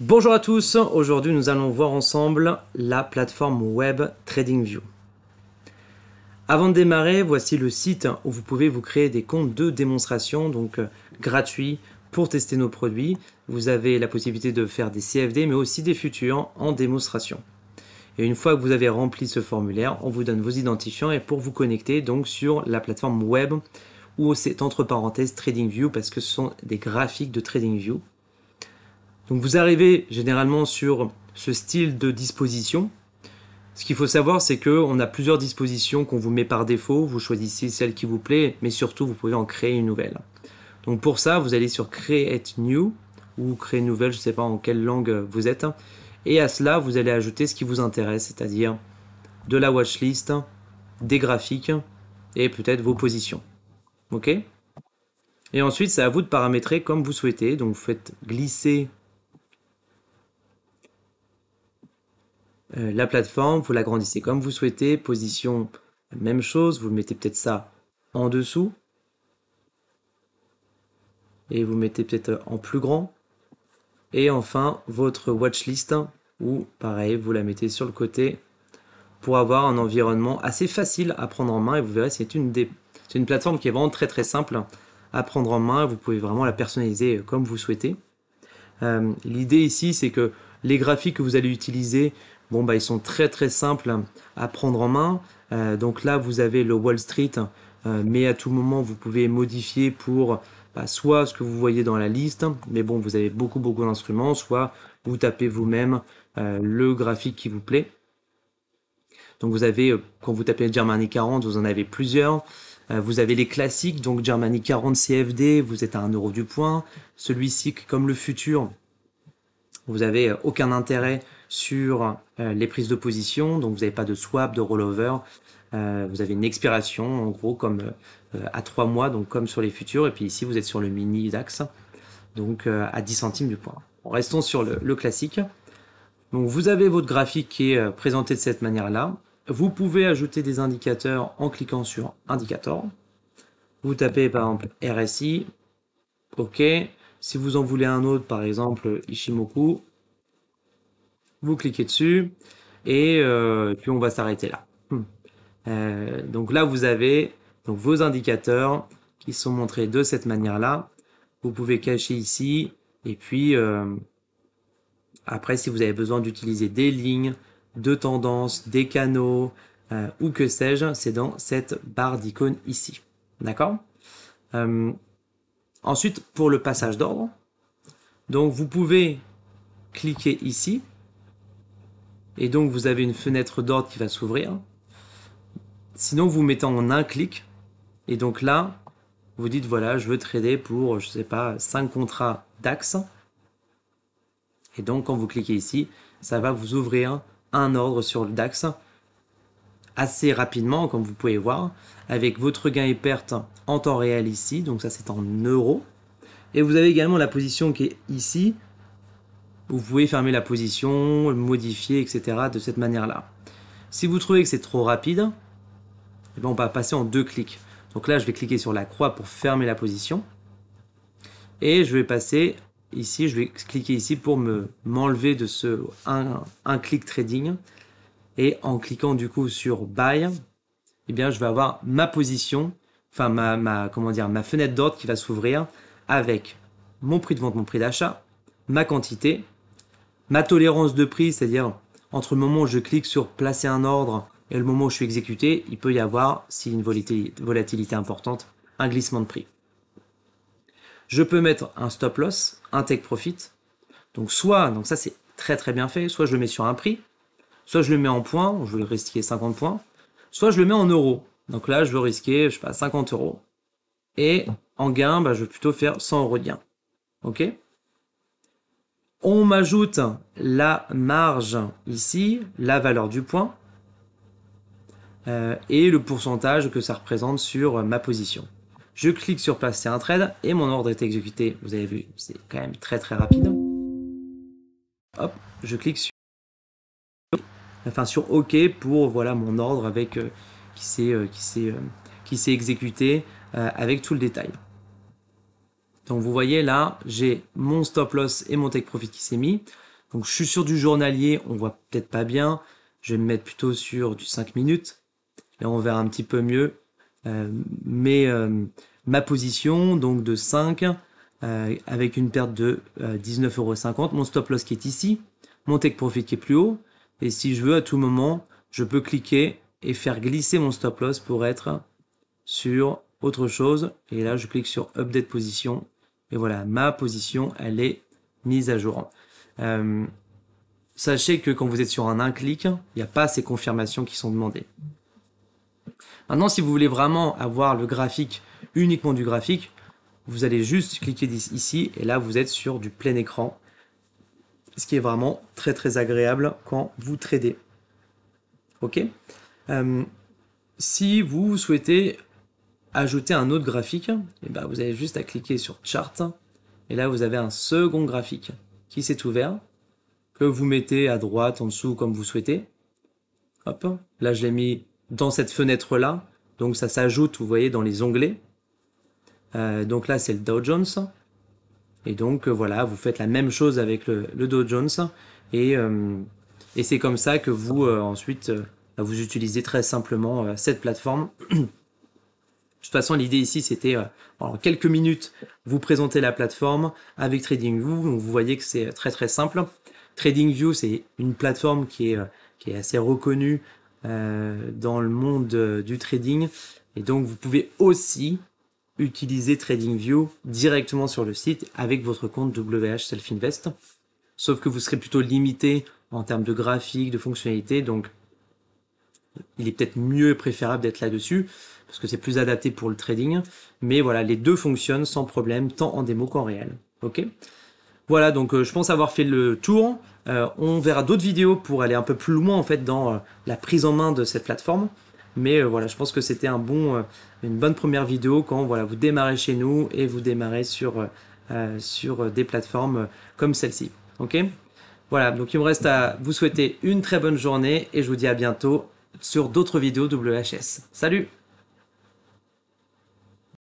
Bonjour à tous, aujourd'hui nous allons voir ensemble la plateforme web TradingView. Avant de démarrer, voici le site où vous pouvez vous créer des comptes de démonstration, donc euh, gratuits, pour tester nos produits. Vous avez la possibilité de faire des CFD, mais aussi des futurs en démonstration. Et une fois que vous avez rempli ce formulaire, on vous donne vos identifiants et pour vous connecter donc sur la plateforme web ou c'est entre parenthèses TradingView parce que ce sont des graphiques de TradingView. Donc vous arrivez généralement sur ce style de disposition. Ce qu'il faut savoir, c'est qu'on a plusieurs dispositions qu'on vous met par défaut. Vous choisissez celle qui vous plaît, mais surtout, vous pouvez en créer une nouvelle. Donc pour ça, vous allez sur Create New ou Créer Nouvelle, je ne sais pas en quelle langue vous êtes. Et à cela, vous allez ajouter ce qui vous intéresse, c'est-à-dire de la watchlist, des graphiques et peut-être vos positions. OK Et ensuite, c'est à vous de paramétrer comme vous souhaitez. Donc vous faites glisser Euh, la plateforme, vous l'agrandissez comme vous souhaitez. Position, même chose. Vous mettez peut-être ça en dessous. Et vous mettez peut-être en plus grand. Et enfin, votre watchlist, ou pareil, vous la mettez sur le côté pour avoir un environnement assez facile à prendre en main. Et vous verrez, c'est une, plateforme qui est vraiment très très simple à prendre en main. Vous pouvez vraiment la personnaliser euh, comme vous souhaitez. Euh, l'idée ici, c'est que les graphiques que vous allez utiliser, bon, bah, ils sont très très simples à prendre en main. Euh, donc là, vous avez le Wall Street, euh, mais à tout moment, vous pouvez modifier pour bah, soit ce que vous voyez dans la liste, mais bon, vous avez beaucoup beaucoup d'instruments, soit vous tapez vous-même euh, le graphique qui vous plaît. Donc vous avez, quand vous tapez le Germany 40, vous en avez plusieurs. Vous avez les classiques, donc Germany 40 CFD, vous êtes à 1 euro du point. Celui-ci, comme le futur, vous avez aucun intérêt sur euh, les prises de position. Donc, vous n'avez pas de swap, de rollover. Euh, vous avez une expiration, en gros, comme euh, à 3 mois, donc comme sur les futurs. Et puis ici, vous êtes sur le mini DAX, donc à 10 centimes du point. Restons sur le, classique. Donc, vous avez votre graphique qui est présenté de cette manière-là. Vous pouvez ajouter des indicateurs en cliquant sur Indicator. Vous tapez par exemple RSI. OK. Si vous en voulez un autre, par exemple Ishimoku, vous cliquez dessus et euh, puis on va s'arrêter là. Hmm. Euh, donc là, vous avez donc, vos indicateurs qui sont montrés de cette manière-là. Vous pouvez cacher ici et puis euh, après, si vous avez besoin d'utiliser des lignes, de tendances, des canaux ou que sais-je, c'est dans cette barre d'icônes ici. D'accord Ensuite, pour le passage d'ordre, donc vous pouvez cliquer ici et donc vous avez une fenêtre d'ordre qui va s'ouvrir. Sinon vous mettez en un clic. Et donc là, vous dites voilà, je veux trader pour, je sais pas, 5 contrats DAX. Et donc quand vous cliquez ici, ça va vous ouvrir un ordre sur le DAX assez rapidement, comme vous pouvez voir, avec votre gain et perte en temps réel ici, donc ça c'est en euros. Et vous avez également la position qui est ici, vous pouvez fermer la position, modifier, etc. de cette manière-là. Si vous trouvez que c'est trop rapide, eh bien on va passer en deux clics. Donc là, je vais cliquer sur la croix pour fermer la position. Et je vais passer ici, je vais cliquer ici pour m'enlever de ce un, un, clic trading. Et en cliquant du coup sur Buy, eh bien, je vais avoir ma position, enfin ma, ma comment dire, ma fenêtre d'ordre qui va s'ouvrir avec mon prix de vente, mon prix d'achat, ma quantité ma tolérance de prix, c'est-à-dire entre le moment où je clique sur placer un ordre et le moment où je suis exécuté, il peut y avoir, si une volatilité importante, un glissement de prix. Je peux mettre un stop loss, un take profit. Donc soit, donc ça c'est très très bien fait, soit je le mets sur un prix, soit je le mets en points, je veux risquer 50 points, soit je le mets en euros. Donc là, je veux risquer, je sais pas, 50 euros. Et en gain, bah, je vais plutôt faire 100 euros de gain. OK on m'ajoute la marge ici, la valeur du point, euh, et le pourcentage que ça représente sur ma position. Je clique sur placer un trade et mon ordre est exécuté. Vous avez vu, c'est quand même très très rapide. je clique sur enfin sur OK pour voilà mon ordre avec euh, qui euh, qui qui s'est exécuté avec tout le détail. Donc vous voyez là, j'ai mon stop loss et mon take profit qui s'est mis. Donc je suis sur du journalier, on voit peut-être pas bien. Je vais me mettre plutôt sur du 5 minutes. Là on verra un petit peu mieux. Euh, mais euh, ma position, donc de 5, euh, avec une perte de euros. mon stop loss qui est ici, mon take profit qui est plus haut. Et si je veux à tout moment, je peux cliquer et faire glisser mon stop loss pour être sur autre chose. Et là, je clique sur Update Position et voilà, ma position, elle est mise à jour. Euh, sachez que quand vous êtes sur un un clic, il n'y a pas ces confirmations qui sont demandées. Maintenant, si vous voulez vraiment avoir le graphique, uniquement du graphique, vous allez juste cliquer ici et là vous êtes sur du plein écran. Ce qui est vraiment très très agréable quand vous tradez. Ok euh, Si vous souhaitez ajouter un autre graphique, et ben vous avez juste à cliquer sur Chart, et là vous avez un second graphique qui s'est ouvert, que vous mettez à droite, en dessous, comme vous souhaitez. Hop, là je l'ai mis dans cette fenêtre-là, donc ça s'ajoute, vous voyez, dans les onglets. Euh, donc là c'est le Dow Jones, et donc euh, voilà, vous faites la même chose avec le, Dow Jones, euh, et c'est comme ça que vous ensuite, bah, vous utilisez très simplement cette plateforme. De toute façon, l'idée ici, c'était euh, en quelques minutes, vous présenter la plateforme avec TradingView. Donc, vous voyez que c'est très très simple. TradingView, c'est une plateforme qui est, euh, qui est assez reconnue euh, dans le monde du trading. Et donc, vous pouvez aussi utiliser TradingView directement sur le site avec votre compte WH Self Invest. Sauf que vous serez plutôt limité en termes de graphique, de fonctionnalités. Donc, il est peut-être mieux et préférable d'être là-dessus parce que c'est plus adapté pour le trading. Mais voilà, les deux fonctionnent sans problème, tant en démo qu'en réel. Ok Voilà, donc euh, je pense avoir fait le tour. Euh, on verra d'autres vidéos pour aller un peu plus loin en fait dans euh, la prise en main de cette plateforme. Mais voilà, je pense que c'était un bon, une bonne première vidéo quand voilà vous démarrez chez nous et vous démarrez sur sur des plateformes comme celle-ci. Ok Voilà, donc il me reste à vous souhaiter une très bonne journée et je vous dis à bientôt sur d'autres vidéos WHS. Salut